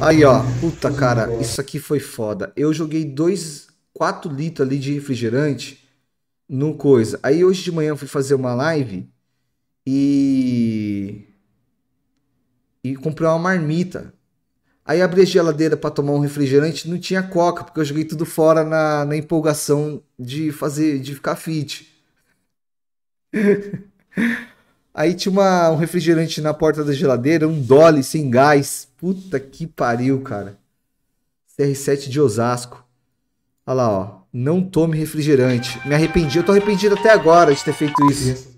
Aí, ó, puta cara, isso aqui foi foda. Eu joguei dois, quatro litros ali de refrigerante no coisa. Aí hoje de manhã eu fui fazer uma live e. E comprei uma marmita. Aí abri a geladeira para tomar um refrigerante, não tinha coca, porque eu joguei tudo fora na, na empolgação de fazer, de ficar fit. Aí tinha uma, um refrigerante na porta da geladeira, um dole sem gás. Puta que pariu, cara. CR7 de Osasco. Olha lá, ó. Não tome refrigerante. Me arrependi. Eu tô arrependido até agora de ter feito isso.